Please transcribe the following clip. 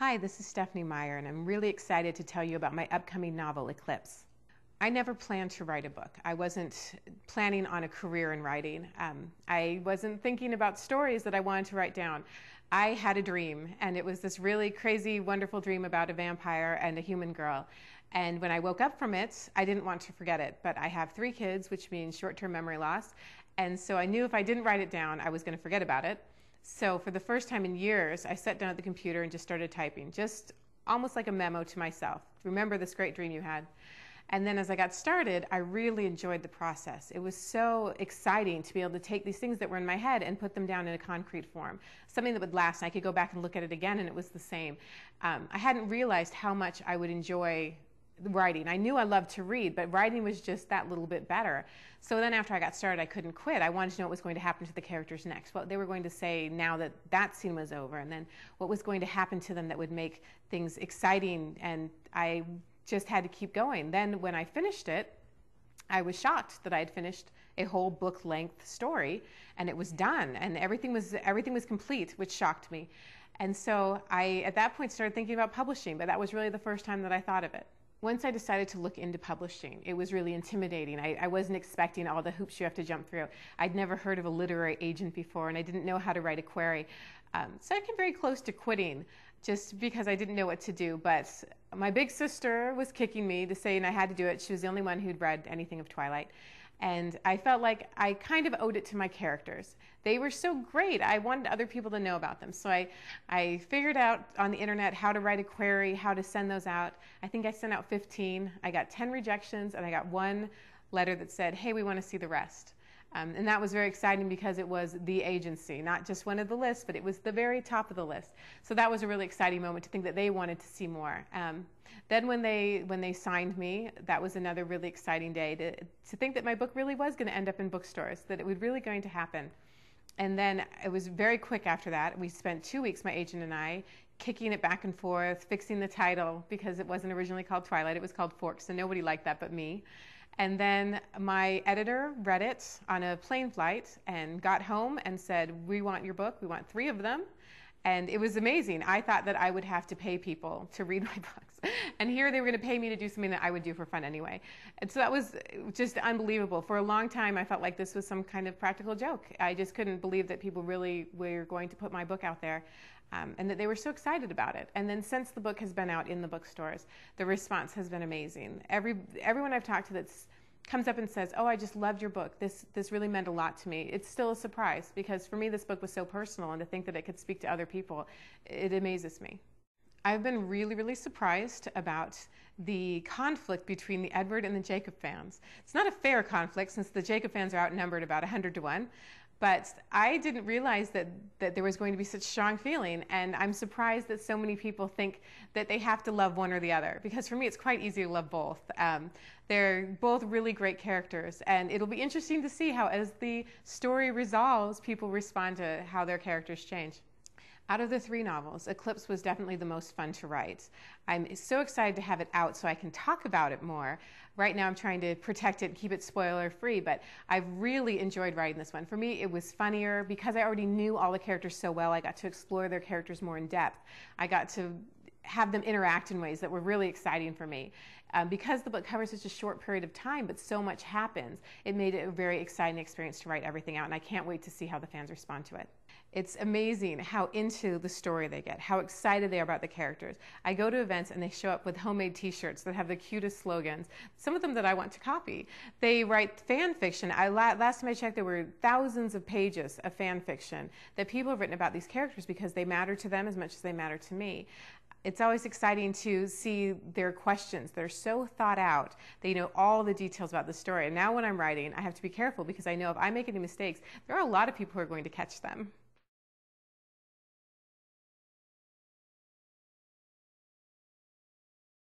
Hi, this is Stephanie Meyer, and I'm really excited to tell you about my upcoming novel, Eclipse. I never planned to write a book. I wasn't planning on a career in writing. Um, I wasn't thinking about stories that I wanted to write down. I had a dream, and it was this really crazy, wonderful dream about a vampire and a human girl. And when I woke up from it, I didn't want to forget it. But I have three kids, which means short term memory loss. And so I knew if I didn't write it down, I was going to forget about it. So for the first time in years, I sat down at the computer and just started typing, just almost like a memo to myself. Remember this great dream you had. And then as I got started, I really enjoyed the process. It was so exciting to be able to take these things that were in my head and put them down in a concrete form, something that would last. And I could go back and look at it again, and it was the same. Um, I hadn't realized how much I would enjoy writing. I knew I loved to read, but writing was just that little bit better. So then after I got started, I couldn't quit. I wanted to know what was going to happen to the characters next, what they were going to say now that that scene was over, and then what was going to happen to them that would make things exciting. And I just had to keep going. Then when I finished it, I was shocked that I had finished a whole book length story and it was done and everything was everything was complete, which shocked me. And so I at that point started thinking about publishing, but that was really the first time that I thought of it once I decided to look into publishing, it was really intimidating. I, I, wasn't expecting all the hoops you have to jump through. I'd never heard of a literary agent before, and I didn't know how to write a query. Um, so I came very close to quitting just because I didn't know what to do. But my big sister was kicking me to saying I had to do it. She was the only one who'd read anything of Twilight. And I felt like I kind of owed it to my characters. They were so great. I wanted other people to know about them. So I, I figured out on the internet how to write a query, how to send those out. I think I sent out 15. I got 10 rejections and I got one letter that said, hey, we want to see the rest. Um, and that was very exciting because it was the agency, not just one of the lists, but it was the very top of the list. So that was a really exciting moment to think that they wanted to see more. Um, then when they when they signed me, that was another really exciting day to to think that my book really was going to end up in bookstores, that it was really going to happen. And then it was very quick after that. We spent two weeks, my agent and I, kicking it back and forth, fixing the title because it wasn't originally called Twilight, it was called Forks, and nobody liked that but me. And then my editor read it on a plane flight and got home and said, We want your book. We want three of them. And it was amazing. I thought that I would have to pay people to read my books. And here they were going to pay me to do something that I would do for fun anyway. And so that was just unbelievable. For a long time, I felt like this was some kind of practical joke. I just couldn't believe that people really were going to put my book out there. Um, and that they were so excited about it. And then since the book has been out in the bookstores, the response has been amazing. Every everyone I've talked to that's comes up and says, "Oh, I just loved your book. This this really meant a lot to me." It's still a surprise because for me this book was so personal and to think that it could speak to other people, it amazes me. I've been really, really surprised about the conflict between the Edward and the Jacob fans. It's not a fair conflict since the Jacob fans are outnumbered about 100 to 1, but I didn't realize that, that there was going to be such strong feeling. And I'm surprised that so many people think that they have to love one or the other. Because for me, it's quite easy to love both. Um, they're both really great characters. And it'll be interesting to see how, as the story resolves, people respond to how their characters change. Out of the three novels, Eclipse was definitely the most fun to write. I'm so excited to have it out so I can talk about it more. Right now, I'm trying to protect it, keep it spoiler free, but I've really enjoyed writing this one. For me, it was funnier because I already knew all the characters so well. I got to explore their characters more in depth. I got to have them interact in ways that were really exciting for me. Um, because the book covers such a short period of time, but so much happens, it made it a very exciting experience to write everything out, and I can't wait to see how the fans respond to it. It's amazing how into the story they get, how excited they are about the characters. I go to events and they show up with homemade t-shirts that have the cutest slogans, some of them that I want to copy. They write fan fiction. I, last time I checked, there were thousands of pages of fan fiction that people have written about these characters because they matter to them as much as they matter to me it's always exciting to see their questions. They're so thought out. They know all the details about the story. And now when I'm writing, I have to be careful because I know if I make any mistakes, there are a lot of people who are going to catch them.